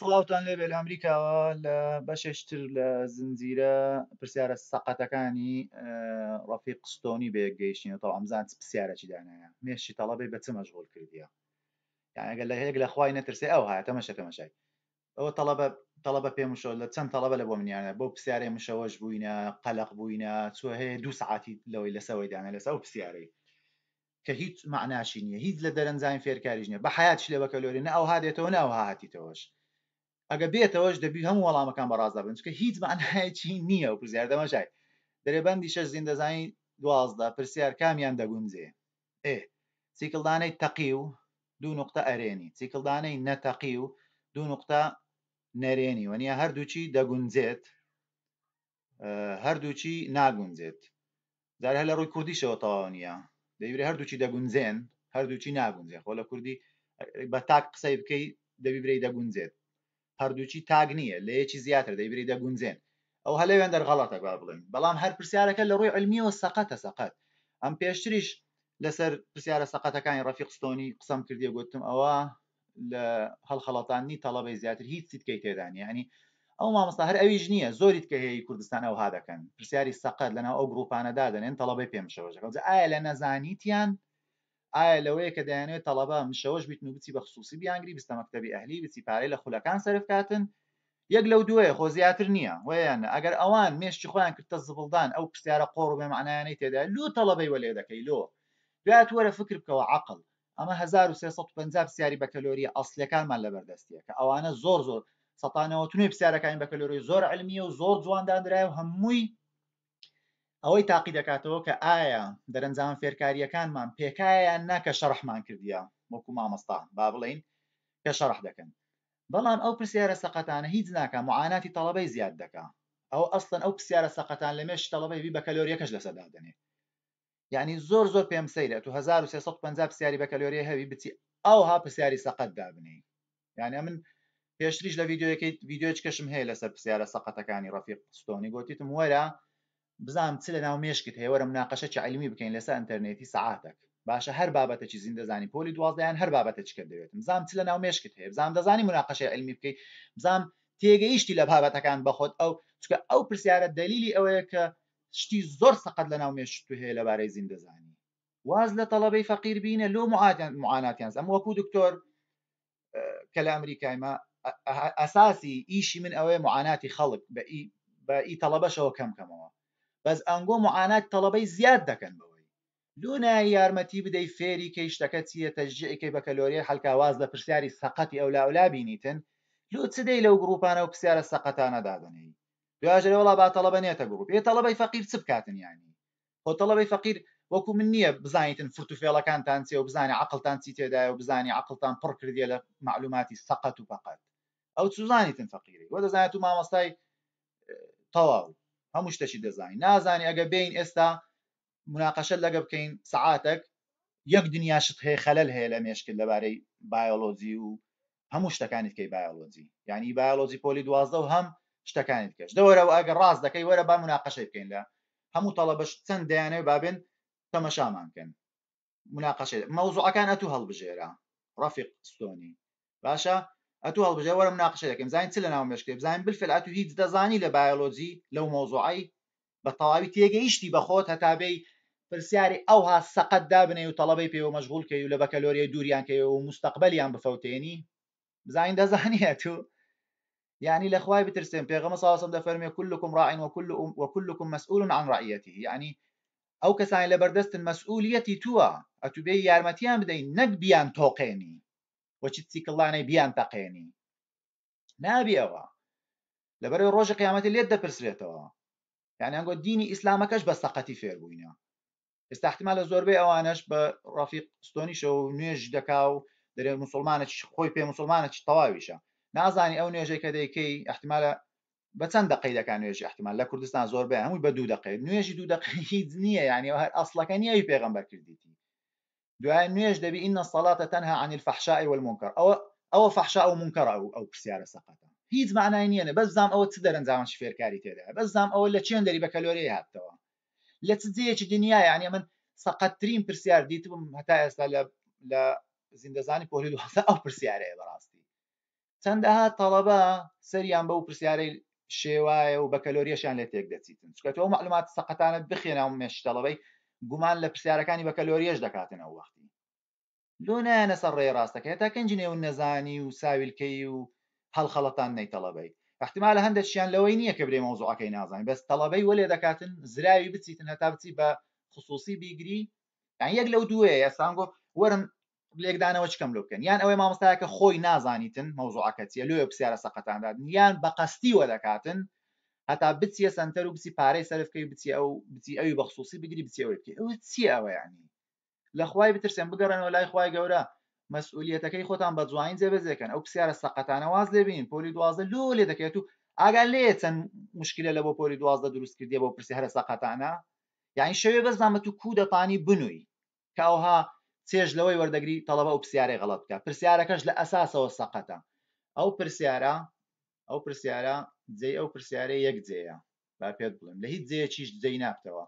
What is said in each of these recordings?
سڵاوتان لێبێ لە ئەمریکاوە لە بەشێشتر لە زنجیرە پرسیارە سەقەتەکانی ڕەفی قستۆنی بێگەیشتینەوە ئەمزان پرسیارەی دانایە مێشی تەڵەبێ بە چ مەشغول کردیە یانگە لە هەیەک لە خخوای نەترسێ ئەو هاە تەمەشە تەمەشای ئەوە تەڵەبە تەڵەبە پێ مشەوە لە چەند تەڵەبە لە بۆ منیانە بۆ پرسیارێ مشەوەش بووینە قەلق بووینە چۆ هەیە دوو سعاتی لەوەی لەسەوەی دانا لەسە و پرسیارەی کە هیچ معناشی نیە هیچ لە دەرەنجین فێرکاریش نیە بە حیات لێ بەکەلۆری نە ئەو هادێتەوە ناو هاتیتەوەش ئەگە بێتەوەش دەبی هەموو وەڵامەکان بەڕازدا بن کە هیچ مانایکی نییە و پرسیار دەمەشای دەرێبندی شەش زیندەزانی دوازدا پرسیار کامیان دەگونجێ ئێ سیکلدانەی تەقی و دوو نقطە ئەرێنی سیکلدانەی نەتەقی و دوو نقطە نەرێنی وەنیە هەردووچی دەگونجێت هەردووچی ناگونجێت جار هە لە ڕووی کوردیشەوە تەواو نیە دەیبێت هەردووچی دەگونجێن هەردووچی ناگونجێت خۆ لە کوردی بە تاک قسەی بکەیت دەبیبرەی دەگونجێت هەردووچی تاگ نییە لە یەکی زیاتر دەیبری دەگونجێن ئەو هەلەوێن دەرغەڵاتە با بڵێن بەڵام هەر پرسیارەکە لە ڕووی علمیەوە سەقەتە سەقەت ئەم پێشتریش لەسەر پرسیارە سەقەتەکانی ڕەفیقستۆنی قسەم کردی گوتم ئەوە لە هەڵخەڵاتانی تەڵەبەی زیاتر هیچ سیتکەی تێدانی هەنی ئەو مامۆستا هەر ئەویش نییە زۆریت کە هەیە کوردستان ئەوها دەکەن پرسیاری سەقەت لەناو ئەو گروپانەدا دەنێن تەڵەبەی پێم شەوەژەکە ئایا لە نەزانیتیان ئایا لەوەیە کە دەیانێت تەڵەبە مشەوەش بیتن و بچی بە خصوصی بیانگری بستە مەکتتەبی ئەهلی بچی پارەی لە خولەکان سەرفکاتن یەک لەو دوێ خۆ زیاتر نییە ویان ئەگەر ئەوان مێشتی خۆیان کردتە زبڵدان ئەو پرسیارە قۆڕ بێ معنایانەی تێدا لو تەڵەبەی وەلێ دەکەی لۆ دوات وەرە فکر بکەوە عقل ئەمە 1350 پرسیاری بە کەلۆری ئەسلەکانمان لە بەردەستیە کە ئەوانە زۆر زۆر سەتانەوە تونێ پرسیارەکانی بە کەلۆری زۆر علمیە و زۆر جواندادرای و هەمووی ئەوەی تاقی دەکاتەوە کە ئایا دەرەنجام فێرکاریەکانمان پێکایان ناکە شەڕحمان کردیە وەکو مامەستا با بڵین کە شەڕح دەکەن بەڵام ئەو پرسیارە سەقەتانە هیچ ناکە معاناتی تەڵەبەی زیاد دەکە ئەو ئەستن ئەو پرسیارە سەقەتان لە مێش تەڵەبەی بە کەلۆریەکەش لەسەدا دەنێ یعنی زۆر زۆر پێم سەیرە تو 1350 پرسیاری بە کەلۆریە هەوی بچی ئەو ها پرسیاری سەقەت دابنی یعنی من پێشتریش لە ویددیوەکەیت ویددیوچ کەشم هەیە لەسەر پرسیارە سەقەتەکانی ڕەفیق ستۆنی گوتیتم وەرە بزانم چ لە ناو مێشکت هەیە وەرە مناقەشەی علیمی بکەین لەسەر ئەتەرنێتی سعاتێک باشە هەر بابەتەکی زیندەزانی پۆلی دوازدایان هەر بابەتە چکرد دەوێت بزانام چ لە ناو مێشکت هەیە بزانام دەزانی مناقەشەی علمی بکەیت بزانام تێگەیشتی لە بابەتەکان بەخۆت ئەو چکە ئەو پرسیارە دلیلی ئەوەیە کە شتی زۆر سەقەت لە ناو مێشت هەیە لەبارەی زیندەزانی واز لە تەڵەبەی فەقیر بینە لۆ معاناتیان ئەم وەکو دکتۆر کە لە ئەمریکایمە ئەساسی ئیشی من ئەوەیە معاناتی خەڵک بە ئی تەڵەبەشەوە کەم کەمەوە بەس ئەنگۆ معانات تەڵەبەی زیاد دەکەن بەوەی لونای یارمەتی بدەی فێری کەیشتەکە چیە تەژیەکەی بە کەلۆریە هەلکاواز لە پرسیاری سەقەتی ئەولاولا بینیتن لو چدەی لەو گروپانە و پرسیارە سەقەتانە دادنەی دوژێ وڵا با تەڵەبە نێتە گروپ ێ تەڵەبەی فەقیر چ بکاتن ینی خۆ تەڵەبەی فەقیر وەکو من نییە بزانیتن فرتوفێڵەکانتان چێ و بزانانی عقلتان چی تێدای و بزانانی عقلتان پڕ کردی لە معلوماتی سەقەت و فقط ئەو چزانیتن فەقیری وە دەزانێت و مامەستای تەواو هەموو شتەشی دەزانین نازانی ئەگە بین ئێستا مناقەشە لەگە بکەین سعاتێک یەک دنیاشت هەیە خەلل هەیە لە مێشکرد لەبارەی بایۆلۆزی و هەموو شتەکانیت کەی بایۆلۆزی یعنی بایۆلۆزی پۆلی دوازدە و هەم شتەکانیت کەش دەوەرەوە ئەگە ڕاست دەکەی وەرە با مناقەشە بکەین لە هەموو تەڵەبەش چەند دەیانێ بابن تەمەشامانکەن مناقەشێت مەوزوعەکان ئەتو هەڵبژێرە ڕەفیق ستۆنی باشە ئەتو هەڵبژێ وەرم ناقشە دەکەم زانین چ لە ناو مشکێ بزانین بالفعلاتو هیچ دەزانی لە بایۆلۆجی لەو مۆزوعی بە تەواوی تێگەیشتی بەخۆت هەتابەی پرسیاری ئەو ها سەقەت دابنێ و تەڵەبەی پێوە مەشغول کەی و لە بەکەلۆریە دووریان کەی و مستەقبلیان بفەوتێنی بزانین دەزانیە تو يعني لخواي بترسم بيغمه صلى وصم عليه كلكم راع وكل أم وكلكم مسؤول عن رعيته يعني او كسان لبردست المسؤوليه توا اتبي يارمتيان بدين نك بيان توقيني وەچی چی کڵانەی بیان تەقێنی نابی ئەوە لەبەرەوەی ڕۆژی قیامەتی لێت دەپرسرێتەوە یانیانگۆ دینی ئیسلامەکەش بە سەقەتی فێربووینە ئێستا احتیمال لە زۆربەی ئەوانش بە ڕافیق ستۆنیشە و نوێژ دەکا و دەرێ مسلمانە خۆی پێ مسلمانە چ تەواویشە نازانی ئەو نوێژەی کە دەیکەی احتیمالە بە چەند دقی دەکان نوێژی احتیمال لە کوردستان زۆر بە هەمووی بە دوو دقی نوێژی دوو دقی هیچ نییە یانی هەر ئەسڵەکە نیەوی پێغمبەر کردیتی دعاء نيج دبي إن الصلاة تنهى عن أو فحشاء أو ئەوە أو و منکەڕ ئەو ئەو پرسیارە سەقەتە أنا بس نییە أو ئەوە إن دەرەنجامان شفير كاري بەزام بس لە أو دەری تشين دري هاتەوە لە لا جەیەکی الدنيا يعني من سەقەتترین پرسیار دیتم هەتا ئێستا لە لە زیندەزانی زندزاني دوستا دو پرسیارەیە أو چەندەها براسي تندها طلبة پرسیارەی بو و بە وبكالوريا شان لا تقدر چکە تۆ معلومات سقطانة بخێنە و طلبي گومان لە پرسیارەکانی بە کەلۆریەش دەکاتن ئەو وەختی لۆ نایەنە سەر ڕێ ڕاستەکە تا کەنجینێ و نەزانی و ساویلکەی و هەڵخەڵەتان نەیتەڵەبەی احتمال هەندێک شیان لەوەی نییە کە برێ مۆزوعەکەی نازانین بەس تەڵەبەی وەلێ دەکاتن زراوی بچیتن هەتا بچی بە خصوصی بیگری یان یەک لەو دوێ ئێستان گۆ وەرن لێکدانەوە چکەم لە بکەن یان ئەوەی مامۆستایەکە خۆی نازانیتن مەوزوعەکە چیە لێ پرسیارە سەقەتاندادن یان بە قەستیوە دەکاتن هەتا بچیە سنتەر و بچی پارەی سەرفکەی بچی ئەو بچی ئەوی بەخصوصی بگری بچیەوە بکە ئەو چی ئەوە ینی لە خخوای بترسێن بگەڕێنەوە لای خخوای گەورە مەسئولیتەکەی خۆتان بە جوین جێبەجێکەن ئەو پرسیارە سەقەتانەواز لێبین پۆلی دوازە لۆ لێ دەکەێت و ئاگا لێ چەند مشکلە لە بۆ پۆلی دوازدە دروست کردی بۆ پرسی هەرە سەقەتانە یعنی شەوێ بەزامەت و کودەپانی بنووی کاوها چێژ لەوەی وەردەگری تەڵەوە و پرسیارەی غەڵەت بکە پرسیارەکەش لە ئەساسەوە سەقەتە ئەو پرسیارە ئەو پرسیارە جێ ئەو پرسیارە یەک جێیە با پێت بڵێم لە هیچ جێیەکیش جێی نابتەوە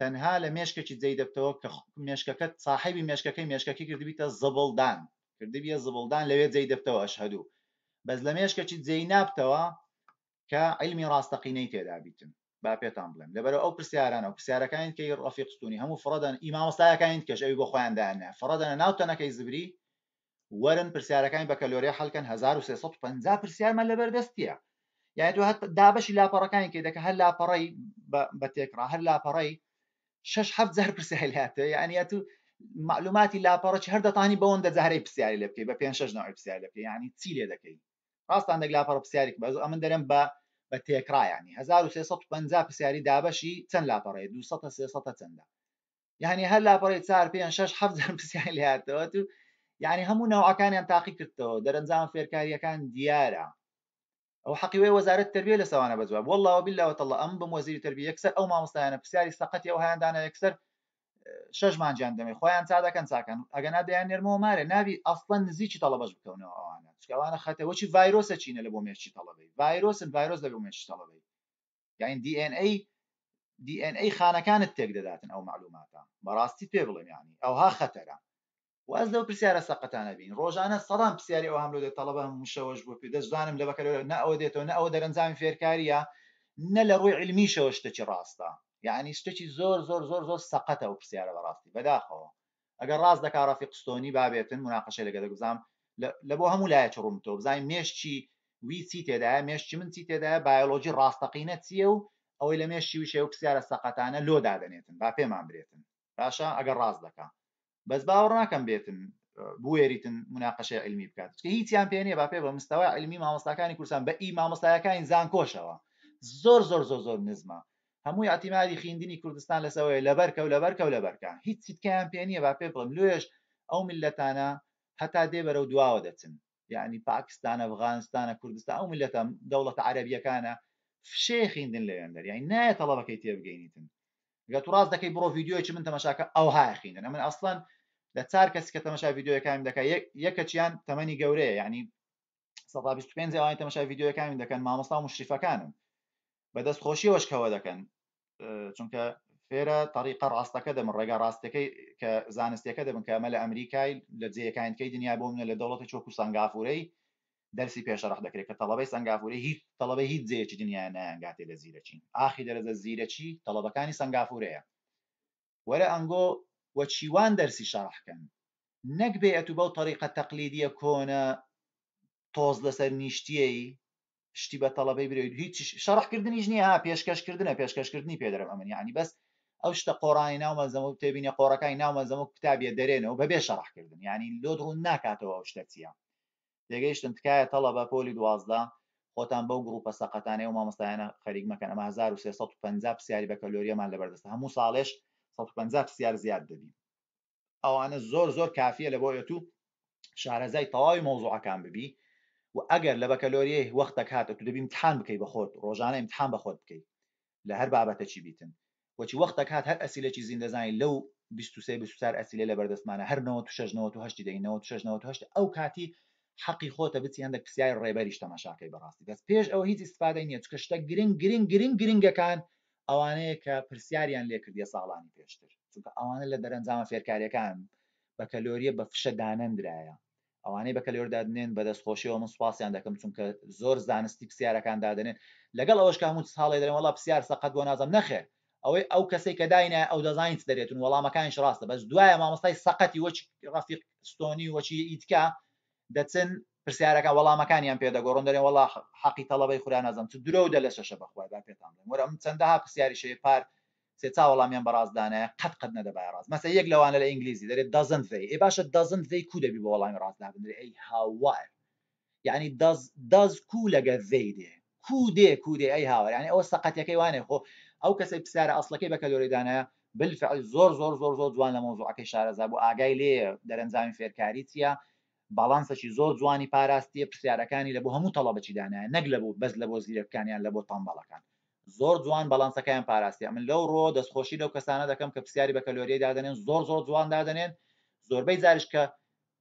تەنها لە مێشکێکی جێی دەبتەوە کە مێشکەکەت ساحبی مێشکەکەی مێشکەکە کردبیتە زەبڵدان کردبیە زەبڵدان لەوێ جێی دەبتەوە ئەشهدوو بەس لە مێشکەکی جێی نابتەوە کە علمی ڕاستەقینەی تێدابیتن با پێتان بڵێم لەبەرەوە ئەو پرسیارانە و پرسیارەکان کە ڕفیقستونی هەموو فرەدەن ئیماوەستایەکەین کەش ئەوی بۆ خۆیاندانە فرەدەنە ناوتەنەکەی زبری وەرن پرسیارەکانی بە کەلۆری حەلکەن 1350 پرسیارمان لەبەردەستیە يعني یعنی تۆ لا دابەشی لاپەڕەکانی کە هل لا فري بتكرا هل لا فري شش هەفت زار پرسیل هاتە یعنی يعني تو معلوماتی لاپەڕەی هەر دەتانی بەەوەندە زارەی پرسیاری لە بکەی بە پێ شش ناوی پرسیار لە بکەی ینی يعني چی لێ دەکەی ڕاستاندەك لاپەڕ پرسیاری بەز ئەمن دەرم بە بە تێکرایانی 1350 پرسیاری دابەشی چەند لاپەڕی تن 300 يعني هل لا لاپەڕی چار پێ شش هەفت زار پرسیاری هاتەوە تو یعنی يعني هەموو ناوەکانیان تاقی کردەوە دەرەنجام كان دیارە او حقیوەی وزاره التربيه لسوانا سەوانە والله وبالله بیللاوەتەڵە ام بم وەزیری تربی یەکسەر ئەو مامۆستایانە پرسیاری سەقەتی ئەو هیاندانە یەکسەر شەژمانجیان دەمێ خۆیان چا دەکەن چاکەن ئەگەنا دەیان نێرمەوە مارێ ناوی ئەسڵەن نزیکی تەڵەبەش بکەونەوە ئەوانە چکەوانە خەتەوەچی ڤایرۆسە چینە فيروس بۆ مێشی تەڵەبەی ڤایرۆسن ڤایرۆس لە بۆ مێشی تەڵەبەی یاین يعني DNA DNA خانەکانت تێک دەداتن ئەو معلوماتە بەڕاستی پێ بڵێم ینی يعني. ئەوها خەتەرە واز لەو پرسیارە سەقەتانە بین ڕۆژانە سەدان پرسیاری ئەو هەملو دێت تەڵەبە مشەوەش بۆ پێ دەزانم لە بەکەەوە نەوە دێتەوە نەوە دەرەنجامی فێرکاریە نە لە ڕووی علمیشەوە شتەی ڕاستە یعنی شتێکی زۆر زۆر زۆر زۆر سەقەتە و پرسیارە بەڕاستی بەداخەوە ئەگەر ڕاست دەکا ڕافی قستۆنی بابێتن مناقەشە لەگە دەگوزانم لە بۆ هەموو لایە چڕومتۆ بزانین مێشتی وی چی تێدایە مێشتی من چی تێدایە بایۆلۆژی ڕاستەقینە چیە و ئەوەی لە مێشتی وشێ و پرسیارە سەقەتانە لۆ دادنێتن با پێمان برێتن باشە ئەگەر ڕاست دەکات بەس باوەڕ ناکەم بێتن بێریتن مناقەشە علمی بکات هیچیان پێێنێ با پێ بە مستەوە علمی مامۆستاکانی کورسان بە ئی مامۆستایەکانی زانکۆشەوە زۆر زۆر زۆر زۆر نزمە هەمووی ئاتیماری خوێندنی کوردستان لەسەوەی لەبەرکە و لەبەرکە و لەبەرکە هیچ چیتکەیان پێنیە با پێ بڵم لێش ئەو ملەتانە هەتا دێبەرە و دواوە دەچن یعنی پاکستانە ئەفغانستانە کوردستان ئەو ملەتە دەوڵەت عربیەکانە فشێ خوێندن لەوێندەر یعنی نایە تەڵەبەکەی تێبگەینیتن گە تو ڕاست دەکەی بڕۆ یددیوی من تەمەشاکە ئەو های خوێندن من ئەسڵان لە چار کەس کە تەمەشا یددیوەکان دەکە یەکە چیان تەمەنی گەورەیە ینی 25 ئەوانی تەمەشا یددیوەکانی دەکەن مامۆستا مشریفەکانن بە دەستخۆشی وەشکەوە دەکەن چونکە فێرە تاریقە ڕاستەکە دەم ڕێگا ڕاستەکەی کە زانستەکە دەبن کەمە لە ئەمریکای لە جەکانکەی دنیا بۆ منە لە دەوڵەتی چۆکو سنگافورەی دەرسی پێشەڕخ دەکرێت کە تەڵەبەی سنگافوری هیچ تەڵەبەی هیچ جەیەکی دنیا نەیانگاتێ لە زیرەچین ئاخی دەرەزە زیرەچی تەڵەبەکانی سنگافورەیە وەرە ئەنگۆ و چیوان دەرسی شەڕحکەن نەک بێت و بەو تەریقە تەقلیدیە کۆنە تۆز لەسەر نیشتیەی شتی بە تەڵەبەی برێت هیچ شەڕحکردنیش نییە پێشکەشکردنە پێشکەشکردنی پێدرم ئەمەنی عنی بەس ئەو شتە قۆڕانی ناومەزەمە و تێبینە قۆڕەکانی ناومەزەمە و کتابیە دەرێنەوە بەبێ شەڕحکردن ینی لۆ درون ناکاتەوە ئەو شتە چیە دەگەیشتن تکایە تەڵەبە پۆلی دوازدە خۆتان بەو گروپە سەقەتانەیە و مامۆستایانە خەریک مەکەن ئەمە 1350 پرسیاری بە کەلۆریەمان لەبەردەستە هەموو ساڵێش 150 پرسیار زیاد دەبین ئەوانە زۆر زۆر کافیە لە بۆیە تو شارەزای تەواوی مۆزوعەکان ببی و ئەگەر لە بەکەلۆریە وەختە کاتە تو دەبی امتحان بکەی بە خۆت ڕۆژانە امتحان بە خۆت بکەیت لە هەر بابەتە چی بیتن وەچی وەختە کات هەر ئەسیلەکی زیندەزانانی لەو 23 ئەسیلە لە بەردەستمانە هەر 96 ئەو کاتی حەقی خۆتە بچی هەندێک پرسیار ڕێبەریش تەماشاکەی بەڕاستی دەست پێش ئەو هیچ استفادەی نییە چکە شتە گرنگ گرنگ گرنگ گرنگەکان ئەوانەیە کە پرسیاریان لێ کردی ساڵانی پێشتر چونکە ئەوانە لە دەرەنجامە فێرکاریەکان بە کەلۆریە بە فشە دانەندرایە ئەوانەی بە کەلۆر دادنێن بە دەستخۆشیەوە من سوپاسیان دەکەم چونکە زۆر زانستی پرسیارەکان دادنێن لەگەڵ ئەوش هەموو ساڵێ دەێن وڵا پرسیار سەقەت بۆ نازم نەخێ ئەوەی ئەو کەسی کە داینە ئەو دەزانیت دەرێتون وەڵامەکانش ڕاستە بەس دوایە مامۆستای سەقەتی وەچ ڕافیق ستۆنی وەچی ئیتکا دەچن پرسیارەکە وەڵامەکانیان پێدەگۆڕن دەێن وڵا حەقی تەڵەبەی خوران نازم چ درۆ دە لە شەشە بەخوایدا پێتان بڵێن وەرە چەندەها پرسیاری شێ پار سێتا وەڵامیان بەڕازدانەیە قەت قەت نەدەبای ڕاز مەسە یەک لەوانە لە ئینگلیزی دەرێت دەزن فی ێ باشە دەزن فی کو دەبی بە وەڵامی ڕازدا بنرێ ئەی هاوار یعنی دەز کو لەگە ڤی دێ کو دێ کو دێ ئەی هاوار یعنی ئەوە سەقەتەکەی وانێ خۆ ئەو کەسی پرسیارە ئەسلەکەی بەکە دۆریدانەیە بالفعل زۆر زۆر زۆر زۆر جوان لە مۆزوعەکەی شارەزا بوو ئاگای لێ دەرەنجامی فێرکاری چیە باڵانسەشی زۆر جوانی پاراستیە پرسیارەکانی لە بۆ هەموو تەڵەبەچی دانایە نەک لە بوو بەس لە بۆ زیرەکانیان لە بۆ تەمبەڵەکان زۆر جوان بەڵانسەکەیان پاراستیە من لەو ڕۆ دەستخۆشی لەو کەسانە دەکەم کە پرسیاری بە کەلۆریە دادنێن زۆر زۆر جوان دادنێن زۆربەی زارش کە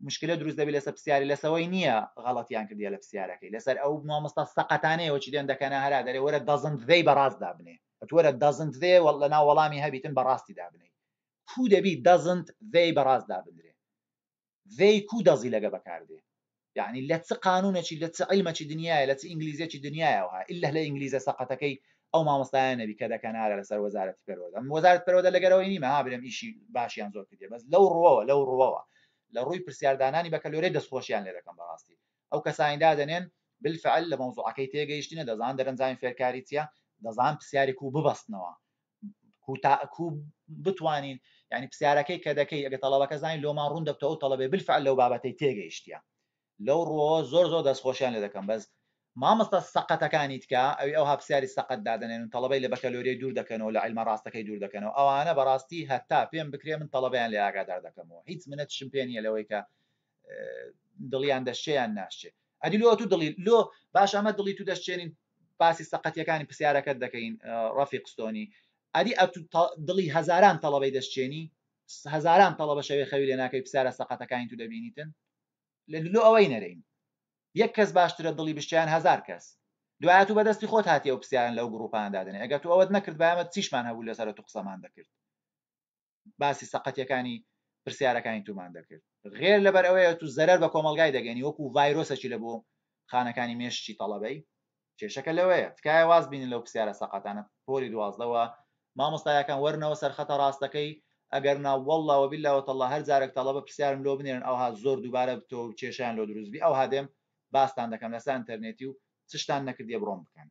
مشکلە دروست دەبی لەسەر پرسیاری لەسەوەی نییە غڵەتیان کردی لە پرسیارەکەی لەسەر ئەو مامەستا سەقەتانەیەوەچی دێن دەکەنە هەرا دەرێ وەرە دەزنت دەی بەڕاست دابنێ بەتوەرە دەزنت دێ لە ناوەڵامی هەبیتن بەڕاستی دابنێ کو دەبی دەزنت دەی بەڕاست دابنێ لا وەیکو دەزی لەگە بەکاردێ یعنی لا چ قانونێکی لە چ علمەکی دنیاە لە چ ئینگلیزیەکی دنیاەوە ئللا لە ئینگلیزە سەقەتەکەی ئەو مامۆستایان وزارة کە دەکەنارە لەسەر وەزارەتی پەرۆدە وەزارت پەرۆدە لەگەرەوەی نیمە هابرم ئیشی بس لو کردێ لو لەو لو روي برسيار داناني ڕووی پرسیاردانانی بەکەلۆرەی دەستخۆشیان لێ دەکەم بەڕاستی أو كساين دادنين بالفعل لە مەوزوعەکەی تێگەیشتینە دەزان دەرەنجامی فێرکاری چیە دەزان پرسیارێک و ببەستنەوە کوتاکو بتوانین ینی پرسیارەکەی کە دەکەی ئەگە تەڵەوەکە زانین لۆمان ڕوون دەبتەوە تەڵەبێ بلفع لەو بابەتەی تێگەیشتە لەو ڕۆ زۆر زۆر دەستخۆشیان لە دەکەم بەس مامەستە سەقەتەکانی تکە ئەو ئەو هاپسیاری سەقەت دادنێن و تەڵبەی لە بەکەلۆری دوور دەکەنەوە لە ئەلمە ڕاستەکەی دوور دەکەنەوە ئەوانە بەڕاستی هەتا پێم بکرێ من تەڵبیان لە ئاگادار دەکەمەوە هیچ منەت شمپێنیە لەوەی کە دڵیان دەشتیان ناشێت ئەدی لۆ تو دڵی لۆ باش ئەمە دڵی تو دەشتێنین باسی سەقەتیەکانی پرسیارەکەت دەکەین ڕەفی قستۆنی ئەدی ئە دڵی هزاران تەڵەبەی دەستچێنی هزاران تەڵە بە شەوێ خەوی لە ناکەی پسارە سەقەتەکانی تو دەبینیتن لە لو ئەوەی نەرین یەک کەس باشترە دڵی بشتیان هزار کەس دوایەت و بەدەستی خۆت هاتی و پرسییان لەو گروپان دادنێ ئەگە تو ئەوەت نەکرد بەمە چیشمان هەبوو لەسەر تو قسەمان دەکرد باسی سەقەتەکانی پرسیارەکانی تومان دەکرد غێر لەبەر ئەوەیە تو زەرەر بە کۆمەلگای دەگەنی وەکو ڤایرۆسەکی لە بۆ خانەکانی مێشتی تەڵەبەی کێشەکە لەوەیە تکایە واز بینین لەو پرسیارە سەقەتانە پۆلی دوازدەوە مامۆستایەکان وەرنەوە سەرخەتە ڕاستەکەی ئەگەر ناوەڵەوە بیلەوەتەله هەر جارێک تەڵە بە پرسیارم لۆ بنێن ئەوها زۆر دووبارە بتۆ و کێشیان لۆ دروستبی ئەو هادێم باستان دەکەم لەسەر ئەتەرنێتی و چشتان نەکردی بڕۆم بکەن